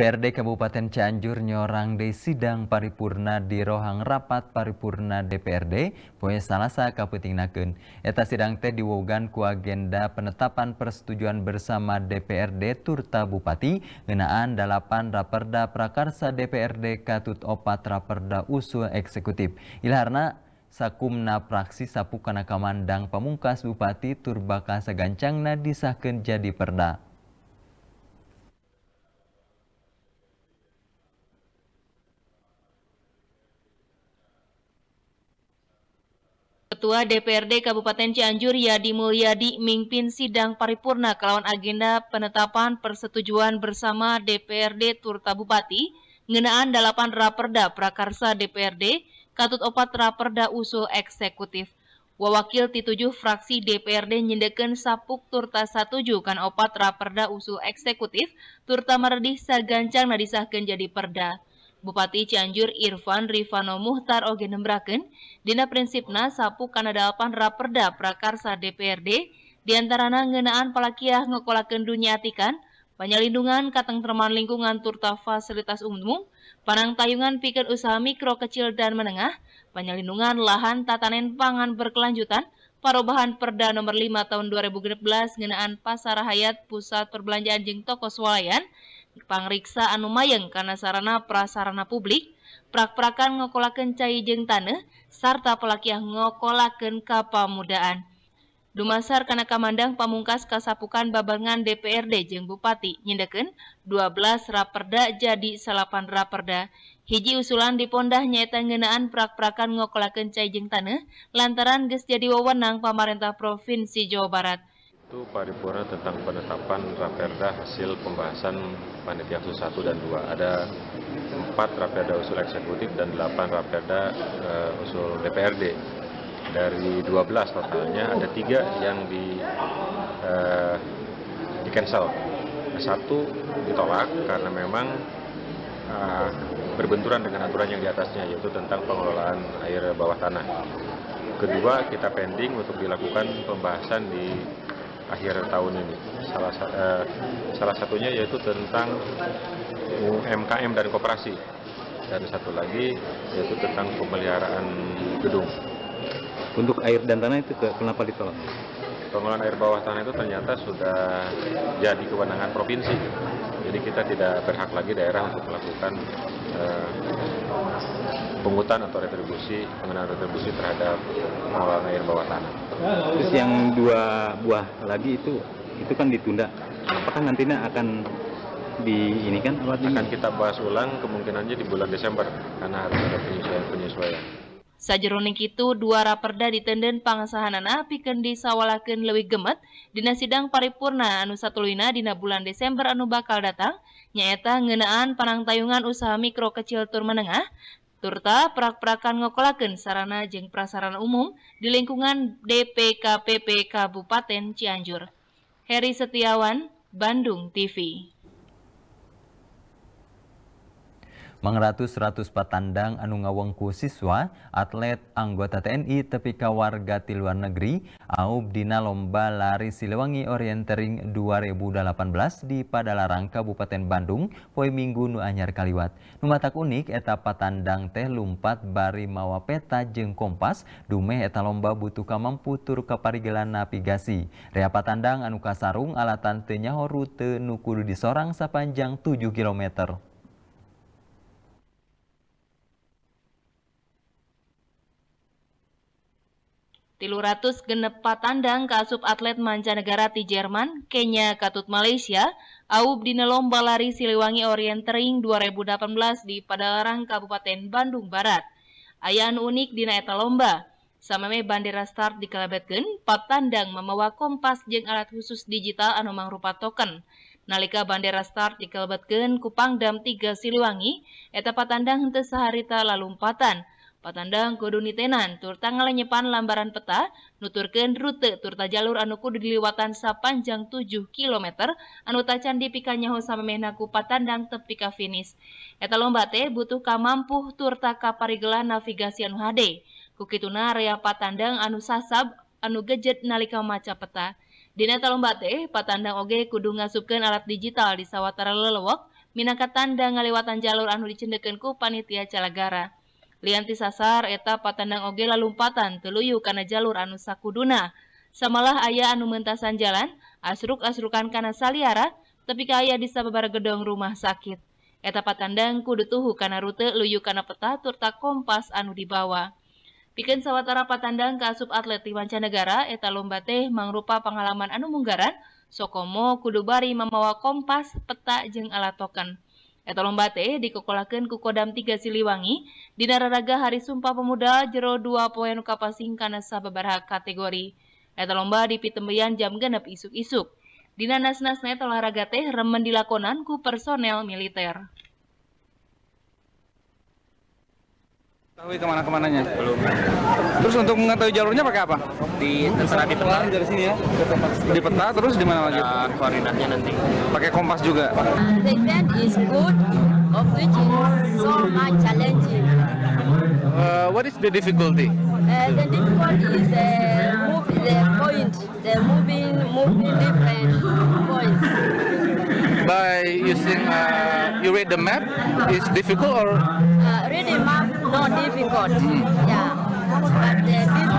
PRD Kabupaten Cianjur nyorang di sidang paripurna di rohang rapat paripurna DPRD poe Salasa Naken Eta sidang teh diwogan ku agenda penetapan persetujuan bersama DPRD turta Bupati ngeunaan dalapan raperda prakarsa DPRD katut opat raperda usul eksekutif. Ilharna sakumna praksi sapu kana pamungkas Bupati Turbaka Sagancangna disahkan jadi perda. Ketua DPRD Kabupaten Cianjur Yadi Mulyadi mimpin sidang paripurna kelawan agenda penetapan persetujuan bersama DPRD Turta Bupati ngenaan dalapan raperda prakarsa DPRD katut opat raperda usul eksekutif. Wawakil t 7 fraksi DPRD nyindekan sapuk turta satuju kan opat raperda usul eksekutif turta meredih sagancang nadisahkan jadi perda. Bupati Cianjur Irfan Rifano Muhtar oge dina prinsipna sapu kana dalapan raperda prakarsa DPRD diantarana ngeunaan palakiah ngekolakeun dunia atikan penyelindungan katengtreman lingkungan turta fasilitas umum, panang tayungan pikeun usaha mikro kecil dan menengah, penyelindungan lahan tatanen pangan berkelanjutan, parobahan Perda nomor 5 tahun 2016 ngenaan pasar hayat pusat perbelanjaan jeung toko swalayan, pangriksa anu mayeng karena sarana prasarana publik prak-prakan ngokolaken cai jeng tanah sarta pelakiah ngokolaken kapamudaan Dumasar karena Kamandang Pamungkas Kasapukan Babangan DPRD jeng Bupati nyindakan 12 raperda jadi salapan raperda. Hiji usulan dipondah nyaeta ngenaan prak-prakan ngokolaken cai jeng tanah, lantaran ges jadi wewenang pemerintah Provinsi Jawa Barat. Itu paripurna tentang penetapan raperda hasil pembahasan panitia khusus 1 dan 2. Ada 4 raperda usul eksekutif dan 8 raperda uh, usul DPRD. Dari 12 totalnya ada 3 yang di uh, di cancel. Satu ditolak karena memang uh, berbenturan dengan aturan yang di atasnya yaitu tentang pengelolaan air bawah tanah. Kedua, kita pending untuk dilakukan pembahasan di akhir tahun ini. Salah, eh, salah satunya yaitu tentang UMKM dan koperasi. Dan satu lagi yaitu tentang pemeliharaan gedung. Untuk air dan tanah itu kenapa ditolak? Pengelolaan air bawah tanah itu ternyata sudah jadi kewenangan provinsi. Jadi kita tidak berhak lagi daerah untuk melakukan eh, pungutan atau retribusi pengenalan retribusi terhadap pengelolaan air bawah tanah. Terus yang dua buah lagi itu itu kan ditunda. Apakah nantinya akan di ini kan apa akan kita bahas ulang kemungkinannya di bulan Desember karena harus ada penyesuaian penyesuaian. Sajeroning itu dua raperda di tenden anak pangasahanana di sawalaken lebih gemet di sidang paripurna anu Satulina di bulan Desember anu bakal datang ngenaan panang tayungan usaha mikro kecil tur menengah turta prak-prakan ngokolaken sarana jeng prasarana umum di lingkungan DPKPP Kabupaten Cianjur. Heri Setiawan, Bandung TV. Mangratu 100 patandang anu ngawengku siswa, atlet anggota TNI tepi warga di luar negeri, aub dina lomba lari Silewangi Orientering 2018 di Padalarang Kabupaten Bandung, poi Minggu nu anyar kaliwat. Numatak unik eta patandang teh lumpat bari mawa peta jeng kompas, dumeh eta lomba butuh kamampu tur kaparigelan navigasi. Rea patandang anu kasarung alatan teu tenukuru rute disorang sepanjang 7 kilometer. Tiluratus genep patandang kaasup atlet mancanegara di Jerman, Kenya katut Malaysia, aub dina lomba lari Siliwangi Orientering 2018 di Padalarang Kabupaten Bandung Barat. Ayan unik di eta lomba. Samame bandera start di Kelebetgen, patandang memawa kompas jeng alat khusus digital anumang rupa token. Nalika bandera start di Kupang kupangdam 3 Siliwangi, eta patandang tak sehari empatan. patatandang kodu nitenan turta lenyepan lambaran peta nuturken rute turta jalur anuku diliwatan sapan 7h kilometer anu tacan di piikanya hosamennaku patatandang tepica finiis eta lombate butuh kamampuh turta Kapariige navigasi anuhade kukituna areaa pattandang anu sasab anu gegett nalika maca peta Dita lombate patandadang oge kudu ngassuke alat digital di sawwatara lelowok Minaka tandang ngalewatan jalur anu dicendekenku panitia Chalagara Lianti sasar eta patandang oge lalumpatan teluyu kana jalur anu sakuduna. Samalah ayah anu mentasan jalan, asruk-asrukan kana saliara, tapi kaya ayah di sababar gedong rumah sakit. Eta patandang kudu tuhu kana rute luyu kana peta turta kompas anu dibawa. Bikin sawatara patandang ke asup atlet di mancanegara, eta lomba teh mangrupa pengalaman anu munggaran, sokomo kudu bari membawa kompas, peta jeng alat token. Eta lomba teh dikokolakeun ku Kodam 3 Siliwangi dina raraga Hari Sumpah Pemuda jero 2 poe nu kapasing kana sababaraha kategori. Eta lomba dipitembeyan jam genep isuk-isuk. Dina nasnasna nasna olahraga teh remen dilakonan ku personel militer. Tahu mana kemananya Belum. Terus untuk mengetahui jalurnya pakai apa? Di terserah di peta. Dari sini ya. Di peta terus di mana lagi? koordinatnya nanti. Pakai kompas juga. Uh, the event is good, of which is so much challenging. Uh, what is the difficulty? Uh, the difficulty is the move, the point, the moving, moving different points. By using, uh, you read the map, is difficult or? Uh, the map not difficult. Hmm. Yeah, but uh, the distance.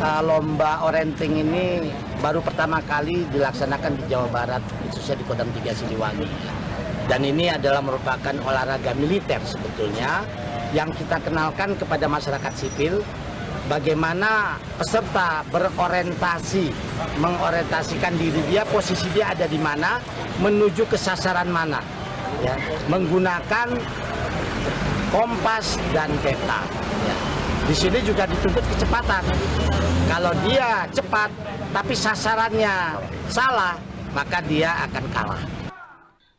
Uh, lomba orienting ini baru pertama kali dilaksanakan di Jawa Barat, khususnya di Kodam 3 Siliwangi. Dan ini adalah merupakan olahraga militer sebetulnya yang kita kenalkan kepada masyarakat sipil bagaimana peserta berorientasi, mengorientasikan diri dia, posisi dia ada di mana, menuju ke sasaran mana. Ya, menggunakan kompas dan peta. Di sini juga dituntut kecepatan. Kalau dia cepat tapi sasarannya salah, maka dia akan kalah.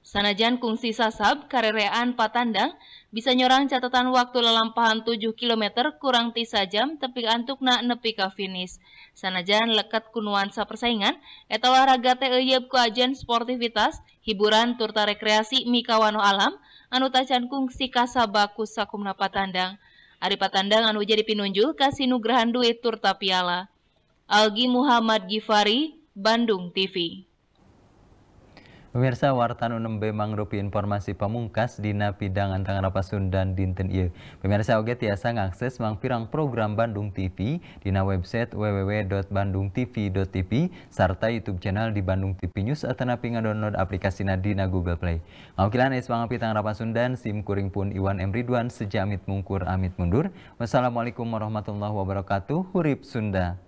Sanajan kungsi sasab karerean patandang bisa nyorang catatan waktu lelampahan 7 km kurang tisa jam tepi antukna nepi ka finish. Sanajan lekat kunuansa persaingan, eta olahraga teu ku ajen sportivitas, hiburan turta rekreasi mikawano alam, anu tacan kungsi kasabaku sakumna patandang ari patandang anu jadi pinunjul ka sinugrahan duit turta piala Algi Muhammad Gifari Bandung TV Pemirsa Wartanu Nembe Mangrupi Informasi Pamungkas Dina bidang Tangan Pasundan Dinten Ieu. Pemirsa oge tiasa ngakses mangpirang program Bandung TV Dina website www.bandungtv.tv serta YouTube channel di Bandung TV News atau napi ngadownload aplikasi Nadina Google Play. Ngawakilan es mangapi Tangan Sundan Sim Kuring pun Iwan M. Ridwan sejamit mungkur amit mundur. Wassalamualaikum warahmatullahi wabarakatuh. Hurip Sunda.